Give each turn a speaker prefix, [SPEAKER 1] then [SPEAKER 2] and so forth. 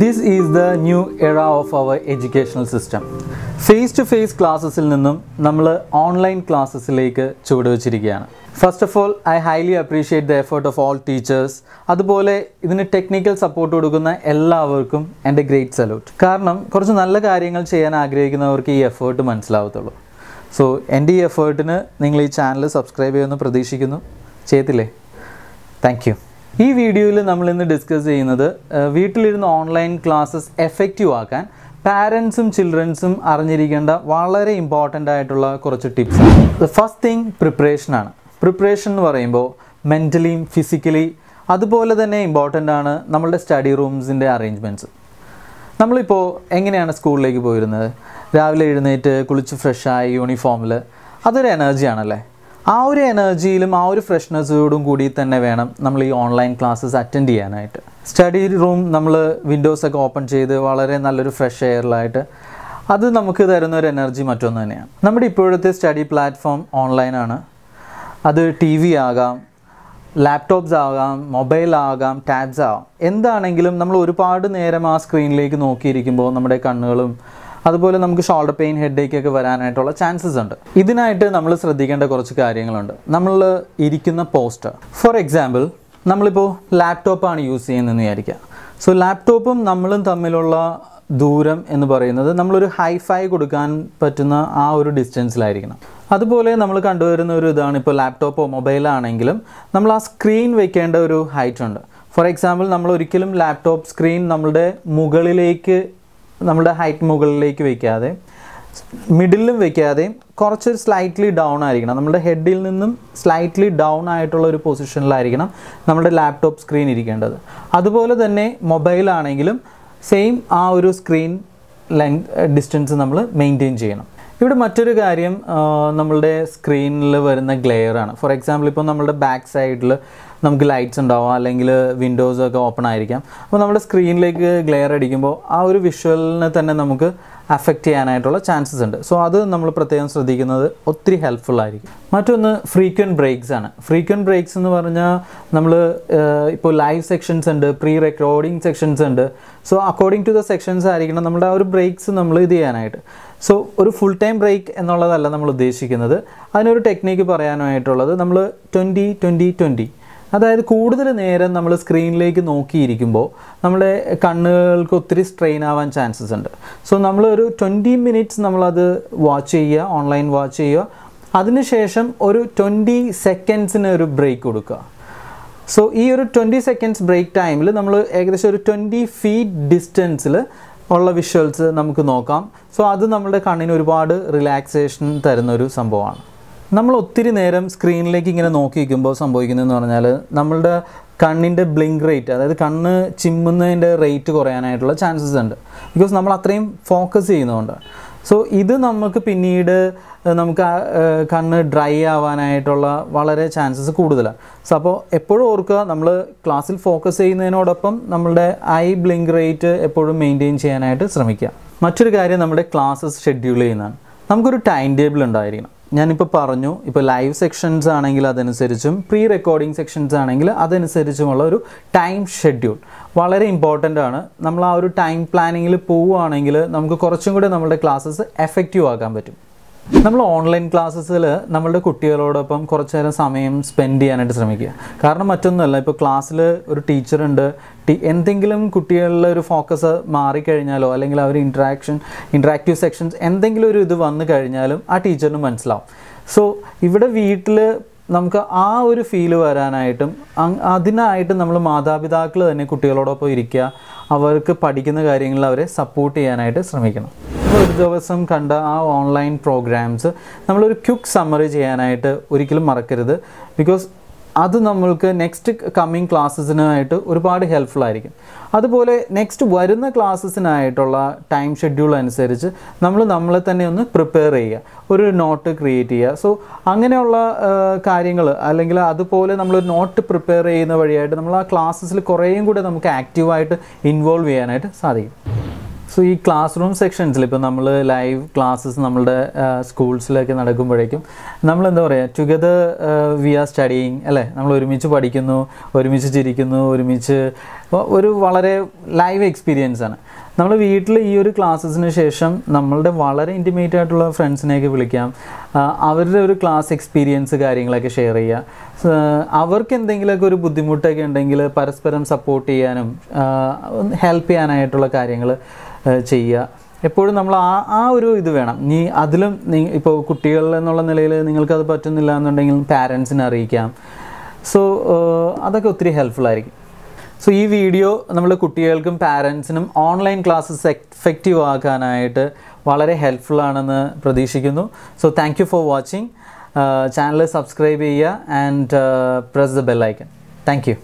[SPEAKER 1] this is the new era of our educational system face to face ക്ലാസ്സസിൽ നിന്നും നമ്മൾ online ക്ലാസ്സസിലേക്ക് ചുവടുവച്ചിരിക്കുകയാണ് first of all I highly appreciate the effort of all teachers അതുപോലെ ഇതിന് technical support കൊടുക്കുന്ന എല്ലാവർക്കും എൻ്റെ ഗ്രേറ്റ് സലൂട്ട് കാരണം കുറച്ച് നല്ല കാര്യങ്ങൾ ചെയ്യാൻ ആഗ്രഹിക്കുന്നവർക്ക് ഈ എഫേർട്ട് മനസ്സിലാവത്തുള്ളൂ സോ എൻ്റെ ഈ എഫേർട്ടിന് നിങ്ങൾ ഈ ചാനൽ സബ്സ്ക്രൈബ് ചെയ്യുമെന്ന് പ്രതീക്ഷിക്കുന്നു ചെയ്തില്ലേ താങ്ക് യു ഈ വീഡിയോയിൽ നമ്മൾ ഇന്ന് ഡിസ്കസ് ചെയ്യുന്നത് വീട്ടിലിരുന്ന് ഓൺലൈൻ ക്ലാസ്സസ് എഫക്റ്റീവ് ആക്കാൻ പാരൻസും ചിൽഡ്രൻസും അറിഞ്ഞിരിക്കേണ്ട വളരെ ഇമ്പോർട്ടൻ്റ് ആയിട്ടുള്ള കുറച്ച് ടിപ്സ് ദ ഫസ്റ്റ് തിങ് പ്രിപ്പറേഷനാണ് പ്രിപ്പറേഷൻ എന്ന് പറയുമ്പോൾ മെൻ്റലിയും ഫിസിക്കലി അതുപോലെ തന്നെ ഇമ്പോർട്ടൻ്റ് ആണ് നമ്മളുടെ സ്റ്റഡി റൂംസിൻ്റെ അറേഞ്ച്മെൻറ്റ്സ് നമ്മളിപ്പോൾ എങ്ങനെയാണ് സ്കൂളിലേക്ക് പോയിരുന്നത് രാവിലെ എഴുന്നേറ്റ് കുളിച്ച് ഫ്രഷായി യൂണിഫോമിൽ അതൊരു എനർജിയാണല്ലേ ആ ഒരു എനർജിയിലും ആ ഒരു ഫ്രഷ്നെസ്സോടും കൂടി തന്നെ വേണം നമ്മൾ ഈ ഓൺലൈൻ ക്ലാസ്സസ് അറ്റൻഡ് ചെയ്യാനായിട്ട് സ്റ്റഡി റൂം നമ്മൾ വിൻഡോസ് ഒക്കെ ഓപ്പൺ ചെയ്ത് വളരെ നല്ലൊരു ഫ്രഷ് എയറിലായിട്ട് അത് നമുക്ക് തരുന്ന ഒരു എനർജി മറ്റൊന്ന് തന്നെയാണ് നമ്മുടെ ഇപ്പോഴത്തെ സ്റ്റഡി പ്ലാറ്റ്ഫോം ഓൺലൈനാണ് അത് ടി വി ആകാം ലാപ്ടോപ്സ് ആകാം മൊബൈൽ ആകാം ടാബ്സ് ആകാം എന്താണെങ്കിലും നമ്മൾ ഒരുപാട് നേരം ആ സ്ക്രീനിലേക്ക് നോക്കിയിരിക്കുമ്പോൾ നമ്മുടെ കണ്ണുകളും അതുപോലെ നമുക്ക് ഷോൾഡർ പെയിൻ ഹെഡേക്ക് ഒക്കെ വരാനായിട്ടുള്ള ചാൻസസ് ഉണ്ട് ഇതിനായിട്ട് നമ്മൾ ശ്രദ്ധിക്കേണ്ട കുറച്ച് കാര്യങ്ങളുണ്ട് നമ്മൾ ഇരിക്കുന്ന പോസ്റ്റർ ഫോർ എക്സാമ്പിൾ നമ്മളിപ്പോൾ ലാപ്ടോപ്പാണ് യൂസ് ചെയ്യുന്നതെന്ന് വിചാരിക്കുക സോ ലാപ്ടോപ്പും നമ്മളും തമ്മിലുള്ള ദൂരം എന്ന് പറയുന്നത് നമ്മളൊരു ഹൈഫൈ കൊടുക്കാൻ പറ്റുന്ന ആ ഒരു ഡിസ്റ്റൻസിലായിരിക്കണം അതുപോലെ നമ്മൾ കണ്ടുവരുന്ന ഒരു ഇതാണ് ഇപ്പോൾ ലാപ്ടോപ്പോ മൊബൈലാണെങ്കിലും നമ്മൾ ആ സ്ക്രീൻ വെക്കേണ്ട ഒരു ഹൈറ്റ് ഉണ്ട് ഫോർ എക്സാമ്പിൾ നമ്മൾ ഒരിക്കലും ലാപ്ടോപ്പ് സ്ക്രീൻ നമ്മളുടെ മുകളിലേക്ക് നമ്മുടെ ഹൈറ്റ് മുകളിലേക്ക് വയ്ക്കാതെ മിഡിലും വെക്കാതെ കുറച്ചൊരു സ്ലൈറ്റ്ലി ഡൗൺ ആയിരിക്കണം നമ്മുടെ ഹെഡിൽ നിന്നും സ്ലൈറ്റ്ലി ഡൗൺ ആയിട്ടുള്ള ഒരു പൊസിഷനിലായിരിക്കണം നമ്മുടെ ലാപ്ടോപ്പ് സ്ക്രീൻ ഇരിക്കേണ്ടത് അതുപോലെ തന്നെ മൊബൈലാണെങ്കിലും സെയിം ആ ഒരു സ്ക്രീൻ ലെങ്ത് ഡിസ്റ്റൻസ് നമ്മൾ മെയിൻറ്റെയിൻ ചെയ്യണം ഇവിടെ മറ്റൊരു കാര്യം നമ്മളുടെ സ്ക്രീനിൽ വരുന്ന ഗ്ലെയർ ആണ് ഫോർ എക്സാമ്പിൾ ഇപ്പോൾ നമ്മളുടെ ബാക്ക് സൈഡിൽ നമുക്ക് ലൈറ്റ്സ് ഉണ്ടാവും അല്ലെങ്കിൽ വിൻഡോസ് ഒക്കെ ഓപ്പൺ ആയിരിക്കാം അപ്പോൾ നമ്മുടെ സ്ക്രീനിലേക്ക് ഗ്ലെയർ അടിക്കുമ്പോൾ ആ ഒരു വിഷ്വലിനെ തന്നെ നമുക്ക് അഫക്റ്റ് ചെയ്യാനായിട്ടുള്ള ചാൻസസ് ഉണ്ട് സോ അത് നമ്മൾ പ്രത്യേകം ശ്രദ്ധിക്കുന്നത് ഒത്തിരി ഹെൽപ്ഫുൾ ആയിരിക്കും മറ്റൊന്ന് ഫ്രീക്വൻറ്റ് ബ്രേക്സ് ആണ് ഫ്രീക്വൻറ്റ് ബ്രേക്സ് എന്ന് പറഞ്ഞാൽ നമ്മൾ ഇപ്പോൾ ലൈവ് സെക്ഷൻസ് ഉണ്ട് പ്രീ റെക്കോർഡിംഗ് സെക്ഷൻസ് ഉണ്ട് so according to the sections ആയിരിക്കണം നമ്മുടെ ആ ഒരു ബ്രേക്സ് നമ്മൾ ഇത് ചെയ്യാനായിട്ട് സോ ഒരു ഫുൾ ടൈം ബ്രേക്ക് എന്നുള്ളതല്ല നമ്മൾ ഉദ്ദേശിക്കുന്നത് അതിനൊരു ടെക്നീക്ക് പറയാനായിട്ടുള്ളത് നമ്മൾ ട്വൻറ്റി ട്വൻറ്റി ട്വൻറ്റി അതായത് കൂടുതൽ നേരം നമ്മൾ സ്ക്രീനിലേക്ക് നോക്കിയിരിക്കുമ്പോൾ നമ്മുടെ കണ്ണുകൾക്ക് ഒത്തിരി സ്ട്രെയിൻ ആവാൻ ചാൻസസ് ഉണ്ട് സോ നമ്മളൊരു ട്വൻറ്റി മിനിറ്റ്സ് നമ്മളത് വാച്ച് ചെയ്യുക ഓൺലൈൻ വാച്ച് ചെയ്യുക അതിനുശേഷം ഒരു ട്വൻറ്റി സെക്കൻഡ്സിന് ഒരു ബ്രേക്ക് കൊടുക്കുക സോ ഈ ഒരു ട്വൻറ്റി സെക്കൻഡ്സ് ബ്രേക്ക് ടൈമിൽ നമ്മൾ ഏകദേശം ഒരു ട്വൻറ്റി ഫീറ്റ് ഡിസ്റ്റൻസിൽ ഉള്ള വിഷ്വൽസ് നമുക്ക് നോക്കാം സോ അത് നമ്മുടെ കണ്ണിന് ഒരുപാട് റിലാക്സേഷൻ തരുന്ന ഒരു സംഭവമാണ് നമ്മൾ ഒത്തിരി നേരം സ്ക്രീനിലേക്ക് ഇങ്ങനെ നോക്കി നിൽക്കുമ്പോൾ സംഭവിക്കുന്നതെന്ന് പറഞ്ഞാൽ നമ്മളുടെ കണ്ണിൻ്റെ ബ്ലിങ്ക് റേറ്റ് അതായത് കണ്ണ് ചിമ്മുന്നതിൻ്റെ റേറ്റ് കുറയാനായിട്ടുള്ള ചാൻസസ് ഉണ്ട് ബിക്കോസ് നമ്മൾ അത്രയും ഫോക്കസ് ചെയ്യുന്നതുകൊണ്ട് സോ ഇത് നമുക്ക് പിന്നീട് നമുക്ക് കണ്ണ് ഡ്രൈ ആവാനായിട്ടുള്ള വളരെ ചാൻസസ് കൂടുതലാണ് സോ അപ്പോൾ എപ്പോഴും ഓർക്കുക നമ്മൾ ക്ലാസ്സിൽ ഫോക്കസ് ചെയ്യുന്നതിനോടൊപ്പം നമ്മളുടെ ഐ ബ്ലിങ്ക് റേറ്റ് എപ്പോഴും മെയിൻറ്റെയിൻ ചെയ്യാനായിട്ട് ശ്രമിക്കുക മറ്റൊരു കാര്യം നമ്മുടെ ക്ലാസ്സസ് ഷെഡ്യൂൾ ചെയ്യുന്നതാണ് നമുക്കൊരു ടൈം ടേബിൾ ഉണ്ടായിരിക്കണം ഞാനിപ്പോൾ പറഞ്ഞു ഇപ്പോൾ ലൈവ് സെക്ഷൻസ് ആണെങ്കിൽ അതനുസരിച്ചും പ്രീ റെക്കോർഡിംഗ് സെക്ഷൻസ് ആണെങ്കിൽ അതനുസരിച്ചുമുള്ള ഒരു ടൈം ഷെഡ്യൂൾ വളരെ ഇമ്പോർട്ടൻ്റ് ആണ് നമ്മൾ ആ ഒരു ടൈം പ്ലാനിങ്ങിൽ പോവുകയാണെങ്കിൽ നമുക്ക് കുറച്ചും കൂടി നമ്മളുടെ ക്ലാസ്സസ് എഫക്റ്റീവ് ആക്കാൻ പറ്റും നമ്മൾ ഓൺലൈൻ ക്ലാസ്സസിൽ നമ്മളുടെ കുട്ടികളോടൊപ്പം കുറച്ച് നേരം സമയം സ്പെൻഡ് ചെയ്യാനായിട്ട് ശ്രമിക്കുക കാരണം മറ്റൊന്നുമല്ല ഇപ്പോൾ ക്ലാസ്സിൽ ഒരു ടീച്ചറുണ്ട് ഉണ്ട് എന്തെങ്കിലും കുട്ടികളുടെ ഒരു ഫോക്കസ് മാറിക്കഴിഞ്ഞാലോ അല്ലെങ്കിൽ അവർ ഇൻട്രാക്ഷൻ ഇൻട്രാക്റ്റീവ് സെക്ഷൻസ് എന്തെങ്കിലും ഒരു ഇത് വന്നു കഴിഞ്ഞാലും ആ ടീച്ചറിന് മനസ്സിലാവും സോ ഇവിടെ വീട്ടിൽ നമുക്ക് ആ ഒരു ഫീല് വരാനായിട്ടും അതിനായിട്ട് നമ്മൾ മാതാപിതാക്കൾ തന്നെ കുട്ടികളോടൊപ്പം ഇരിക്കുക അവർക്ക് പഠിക്കുന്ന കാര്യങ്ങളിൽ അവരെ സപ്പോർട്ട് ചെയ്യാനായിട്ട് ശ്രമിക്കണം ഒരു ദിവസം കണ്ട ആ ഓൺലൈൻ പ്രോഗ്രാംസ് നമ്മളൊരു ക്യുക്ക് സമ്മറി ചെയ്യാനായിട്ട് ഒരിക്കലും മറക്കരുത് ബിക്കോസ് അത് നമ്മൾക്ക് നെക്സ്റ്റ് കമ്മിങ് ക്ലാസ്സസിനായിട്ട് ഒരുപാട് ഹെൽപ്ഫുൾ ആയിരിക്കും അതുപോലെ നെക്സ്റ്റ് വരുന്ന ക്ലാസ്സസിനായിട്ടുള്ള ടൈം ഷെഡ്യൂൾ അനുസരിച്ച് നമ്മൾ നമ്മളെ തന്നെ ഒന്ന് പ്രിപ്പയർ ചെയ്യുക ഒരു നോട്ട് ക്രിയേറ്റ് ചെയ്യുക സോ അങ്ങനെയുള്ള കാര്യങ്ങൾ അല്ലെങ്കിൽ അതുപോലെ നമ്മൾ നോട്ട് പ്രിപ്പയർ ചെയ്യുന്ന വഴിയായിട്ട് നമ്മൾ ആ ക്ലാസ്സസിൽ കുറേയും കൂടെ നമുക്ക് ആക്റ്റീവായിട്ട് ഇൻവോൾവ് ചെയ്യാനായിട്ട് സാധിക്കും സോ ഈ ക്ലാസ് റൂം സെക്ഷൻസിൽ ഇപ്പോൾ നമ്മൾ ലൈവ് ക്ലാസ്സസ് നമ്മളുടെ സ്കൂൾസിലൊക്കെ നടക്കുമ്പോഴേക്കും നമ്മൾ എന്താ പറയുക ടുഗദർ വി ആർ സ്റ്റഡിങ് അല്ലേ നമ്മൾ ഒരുമിച്ച് പഠിക്കുന്നു ഒരുമിച്ച് ചിരിക്കുന്നു ഒരുമിച്ച് ഒരു വളരെ ലൈവ് എക്സ്പീരിയൻസ് ആണ് നമ്മൾ വീട്ടിൽ ഈ ഒരു ക്ലാസ്സസിന് ശേഷം നമ്മളുടെ വളരെ ഇൻറ്റിമേറ്റ് ആയിട്ടുള്ള ഫ്രണ്ട്സിനെയൊക്കെ വിളിക്കാം അവരുടെ ഒരു ക്ലാസ് എക്സ്പീരിയൻസ് കാര്യങ്ങളൊക്കെ ഷെയർ ചെയ്യുക അവർക്ക് എന്തെങ്കിലുമൊക്കെ ഒരു ബുദ്ധിമുട്ടൊക്കെ ഉണ്ടെങ്കിൽ പരസ്പരം സപ്പോർട്ട് ചെയ്യാനും ഹെൽപ്പ് ചെയ്യാനായിട്ടുള്ള കാര്യങ്ങൾ ചെയ്യുക എപ്പോഴും നമ്മൾ ആ ആ ഒരു ഇത് വേണം നീ അതിലും നീ ഇപ്പോൾ കുട്ടികൾ എന്നുള്ള നിലയിൽ നിങ്ങൾക്കത് പറ്റുന്നില്ല എന്നുണ്ടെങ്കിൽ പാരൻസിനെ അറിയിക്കാം സോ അതൊക്കെ ഒത്തിരി ഹെൽപ്ഫുൾ ആയിരിക്കും സോ ഈ വീഡിയോ നമ്മൾ കുട്ടികൾക്കും പാരൻസിനും ഓൺലൈൻ ക്ലാസ്സസ് എഫക്റ്റീവ് ആക്കാനായിട്ട് വളരെ ഹെൽപ്ഫുൾ ആണെന്ന് പ്രതീക്ഷിക്കുന്നു so thank you for watching channel subscribe ചെയ്യുക and press the bell icon thank U